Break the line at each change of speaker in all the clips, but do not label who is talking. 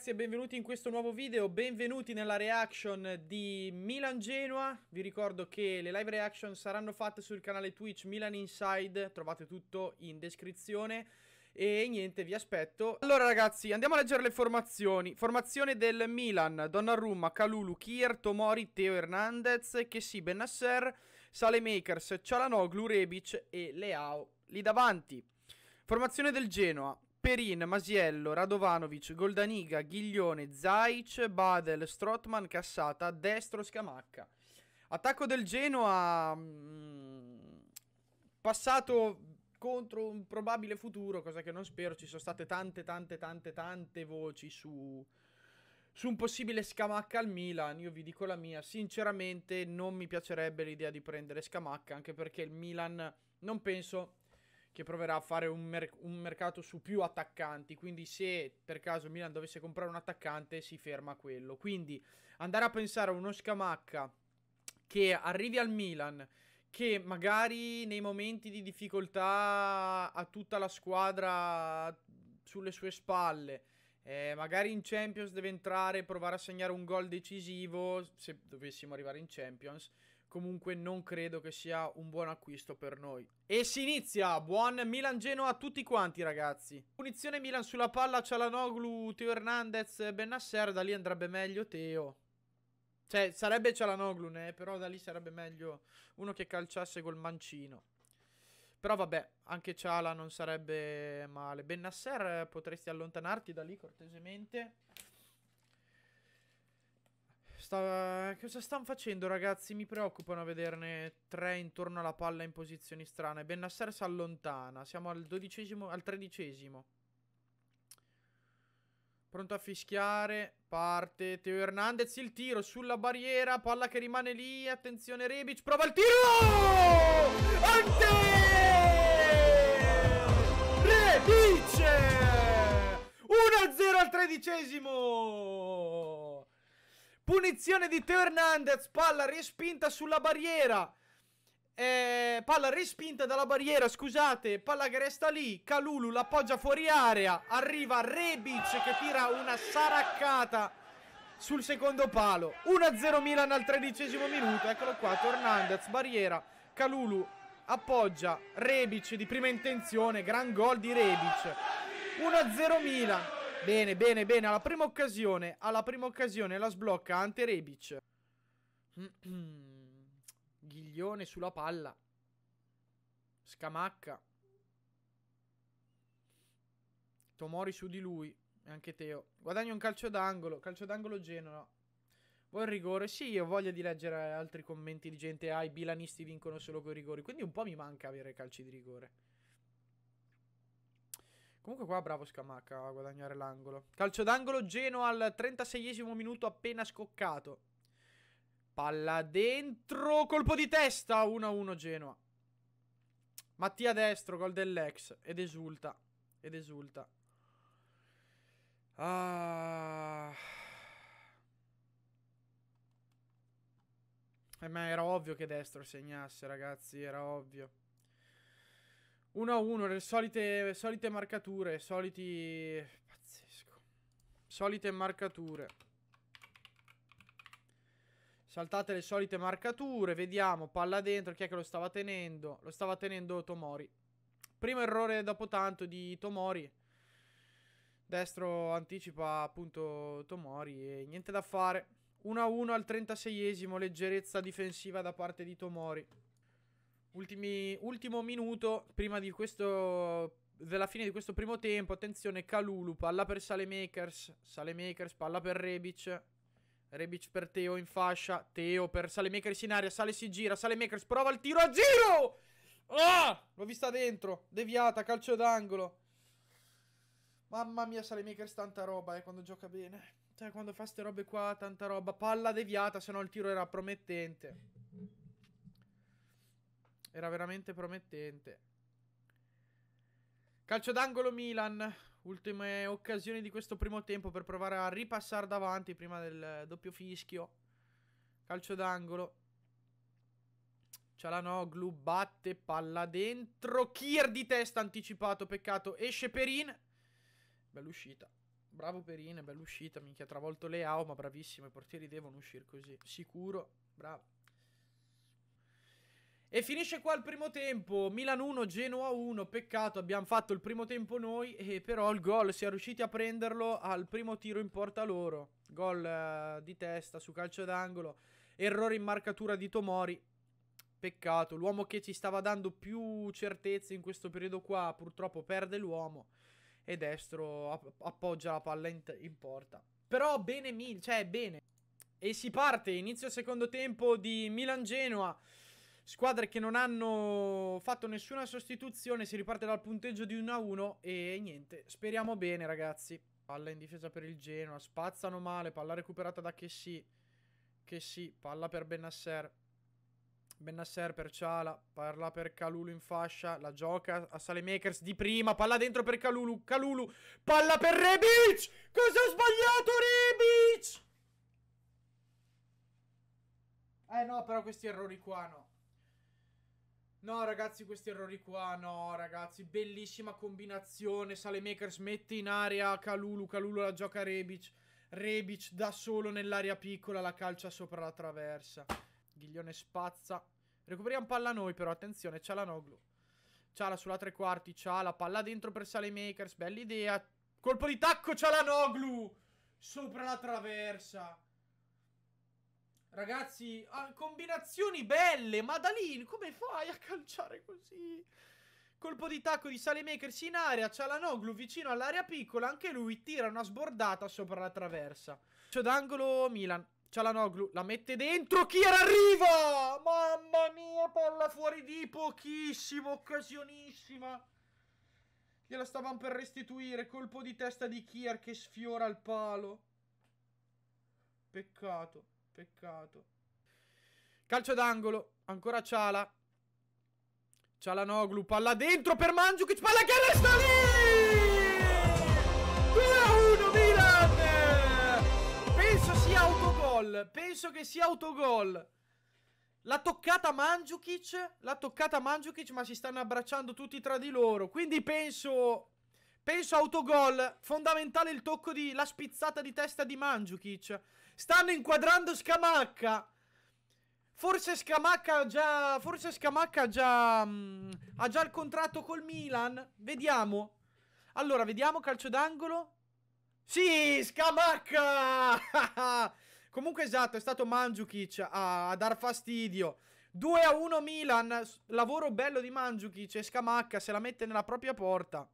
ragazzi e benvenuti in questo nuovo video, benvenuti nella reaction di Milan-Genoa Vi ricordo che le live reaction saranno fatte sul canale Twitch Milan Inside, trovate tutto in descrizione e niente, vi aspetto. Allora ragazzi, andiamo a leggere le formazioni. Formazione del Milan, Donnarumma, Calulu, Kier, Tomori, Teo Hernandez, Kessi, Benasser, Salemakers, Cialanoglu, Rebic e Leao lì davanti. Formazione del Genoa. Perin, Masiello, Radovanovic, Goldaniga, Ghiglione, Zaic, Badel, Strotman, Cassata, Destro, Scamacca. Attacco del Genoa mh, mm, passato contro un probabile futuro, cosa che non spero, ci sono state tante tante tante tante voci su, su un possibile Scamacca al Milan, io vi dico la mia, sinceramente non mi piacerebbe l'idea di prendere Scamacca, anche perché il Milan non penso che proverà a fare un, mer- un, mercato su più attaccanti. Quindi, se per caso Milan dovesse comprare un attaccante, si ferma a quello. Quindi, andare a pensare a uno Scamacca che arrivi al Milan, che magari nei momenti di difficoltà ha tutta la squadra sulle sue spalle. Eh, magari in Champions deve entrare e provare a segnare un gol decisivo se dovessimo arrivare in Champions comunque non credo che sia un buon acquisto per noi. E si inizia, buon milan Geno a tutti quanti ragazzi. Punizione Milan sulla palla, Cialanoglu, Teo Hernandez, Benasser, da lì andrebbe meglio Teo. Cioè, sarebbe Cialanoglu, né? però da lì sarebbe meglio uno che calciasse col mancino. Però vabbè, anche Ciala non sarebbe male. Benasser potresti allontanarti da lì cortesemente. Sta... Cosa stanno facendo ragazzi? Mi preoccupano a vederne tre intorno alla palla in posizioni strane. Bennassar si allontana. Siamo al dodicesimo, al tredicesimo. Pronto a fischiare. Parte Teo Hernandez. Il tiro sulla barriera. Palla che rimane lì. Attenzione Rebic. Prova il tiro! Ante! Rebic! 1-0 al tredicesimo! Punizione di Teo Hernandez, palla respinta sulla barriera. Eh, palla respinta dalla barriera, scusate, palla che resta lì, Calulu l'appoggia fuori area, arriva Rebic che tira una saraccata sul secondo palo. 1-0 Milan al tredicesimo minuto, eccolo qua, Tornandez, barriera, Calulu appoggia, Rebic di prima intenzione, gran gol di Rebic. 1-0 Milan. Bene, bene, bene. Alla prima occasione, alla prima occasione la sblocca Ante Rebic. Ghiglione sulla palla. Scamacca. Tomori su di lui. E anche Teo. Guadagna un calcio d'angolo. Calcio d'angolo Genova. Vuoi il rigore? Sì, io voglia di leggere altri commenti di gente. Ah, i bilanisti vincono solo con i rigori. Quindi un po' mi manca avere calci di rigore. Comunque qua bravo Scamacca a guadagnare l'angolo. Calcio d'angolo Genoa al 36esimo minuto appena scoccato. Palla dentro, colpo di testa, 1-1 Genoa. Mattia destro, gol dell'ex, ed esulta, ed esulta. Ah... Eh, ma era ovvio che destro segnasse, ragazzi, era ovvio. 1 a 1, le solite, solite marcature, soliti... Pazzesco. Solite marcature. Saltate le solite marcature, vediamo, palla dentro, chi è che lo stava tenendo? Lo stava tenendo Tomori. Primo errore dopo tanto di Tomori. Destro anticipa appunto Tomori e niente da fare. 1-1 al 36esimo, leggerezza difensiva da parte di Tomori. Ultimi, ultimo minuto prima di questo della fine di questo primo tempo. Attenzione, Calulu, palla per Sale Makers, palla per Rebic. Rebic per Teo in fascia. Teo per Sale Makers in aria. Sale si gira. Sale Makers prova il tiro a giro. Ah! L'ho vista dentro. Deviata, calcio d'angolo. Mamma mia, Sale Makers, tanta roba eh, quando gioca bene. Cioè, quando fa queste robe qua, tanta roba. Palla deviata, se no il tiro era promettente. Era veramente promettente. Calcio d'angolo Milan. Ultime occasioni di questo primo tempo per provare a ripassare davanti prima del doppio fischio. Calcio d'angolo. Cialanoglu batte palla dentro. Kier di testa anticipato, peccato. Esce Perin. Bell'uscita. Bravo Perin, Bell'uscita. uscita. Minchia, travolto Leao, ma bravissimo. I portieri devono uscire così. Sicuro. Bravo. E finisce qua il primo tempo, Milan 1, Genoa 1, peccato abbiamo fatto il primo tempo noi, e però il gol si è riusciti a prenderlo al primo tiro in porta loro, gol eh, di testa su calcio d'angolo, errore in marcatura di Tomori, peccato, l'uomo che ci stava dando più certezze in questo periodo qua purtroppo perde l'uomo e destro appoggia la palla in, in porta. Però bene, mil- cioè bene. E si parte, inizio secondo tempo di Milan-Genoa. Squadre che non hanno fatto nessuna sostituzione, si riparte dal punteggio di 1-1 e niente, speriamo bene ragazzi. Palla in difesa per il Genoa, spazzano male, palla recuperata da Chessy. Chessy, palla per Bennasser. Bennasser per Ciala, parla per Calulu in fascia, la gioca a Salemakers di prima, palla dentro per Calulu, Calulu, palla per Rebic! Cosa ha sbagliato Rebic? Eh no, però questi errori qua no. No, ragazzi, questi errori qua, no, ragazzi. Bellissima combinazione. Sale Makers mette in area Calulu. Calulu la gioca Rebic. Rebic da solo nell'area piccola, la calcia sopra la traversa. Ghiglione spazza. Recuperiamo palla noi, però, attenzione, c'è la Noglu. Ciala sulla tre quarti, ciala, palla dentro per Salemakers. Bella idea. Colpo di tacco, c'ha la Noglu. Sopra la traversa. Ragazzi, ah, combinazioni belle. Madalin, come fai a calciare così? Colpo di tacco di Salemakers in area, Cialanoglu vicino all'area piccola, anche lui tira una sbordata sopra la traversa. C'è d'angolo Milan, Cialanoglu la mette dentro, Kier arriva! Mamma mia, palla fuori di pochissimo, occasionissima. Gliela stavamo per restituire, colpo di testa di Kier che sfiora il palo. Peccato. Peccato. Calcio d'angolo. Ancora Ciala. Ciala Noglu, palla dentro per Mandzukic, palla che resta lì! 2-1 Milan! Penso sia autogol, penso che sia autogol. L'ha toccata Mandzukic, l'ha toccata Mandzukic, ma si stanno abbracciando tutti tra di loro, quindi penso Penso autogol. Fondamentale il tocco di... La spizzata di testa di Mandzukic. Stanno inquadrando Scamacca. Forse Scamacca già... Forse Scamacca già... Mh, mm, ha già il contratto col Milan. Vediamo. Allora, vediamo. Calcio d'angolo. Sì, Scamacca! Comunque esatto, è stato Mandzukic a, a dar fastidio. 2 a 1 Milan, lavoro bello di Mandzukic e Scamacca se la mette nella propria porta.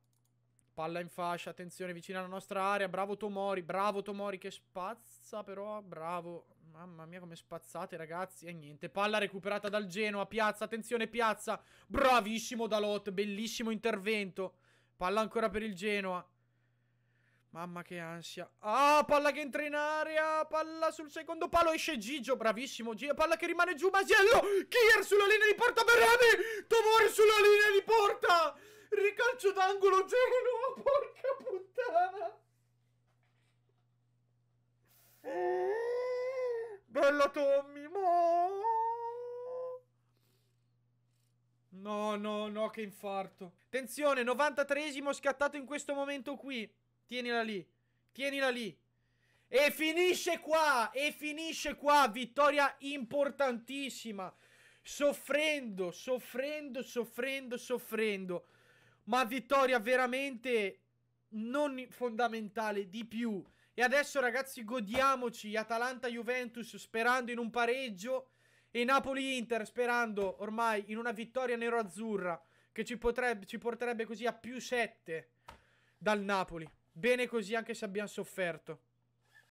Palla in fascia, attenzione, vicino alla nostra area. Bravo Tomori, bravo Tomori che spazza però, bravo. Mamma mia come spazzate ragazzi. E niente, palla recuperata dal Genoa, piazza, attenzione piazza. Bravissimo Dalot, bellissimo intervento. Palla ancora per il Genoa. Mamma che ansia. Ah, palla che entra in area. Palla sul secondo palo. Esce Gigio. Bravissimo Gigio. Palla che rimane giù. Masiello. Kier sulla linea di porta. Berami. Tomori sulla linea di porta. Ricalcio d'angolo Genoa. Tommy, mo! No, no, no, che infarto. Attenzione, 93esimo scattato in questo momento qui. Tienila lì, tienila lì. E finisce qua, e finisce qua, vittoria importantissima. Soffrendo, soffrendo, soffrendo, soffrendo. Ma vittoria veramente non fondamentale di più. E adesso ragazzi godiamoci Atalanta-Juventus sperando in un pareggio e Napoli-Inter sperando ormai in una vittoria nero-azzurra che ci, potrebbe, ci porterebbe così a più 7 dal Napoli. Bene così anche se abbiamo sofferto.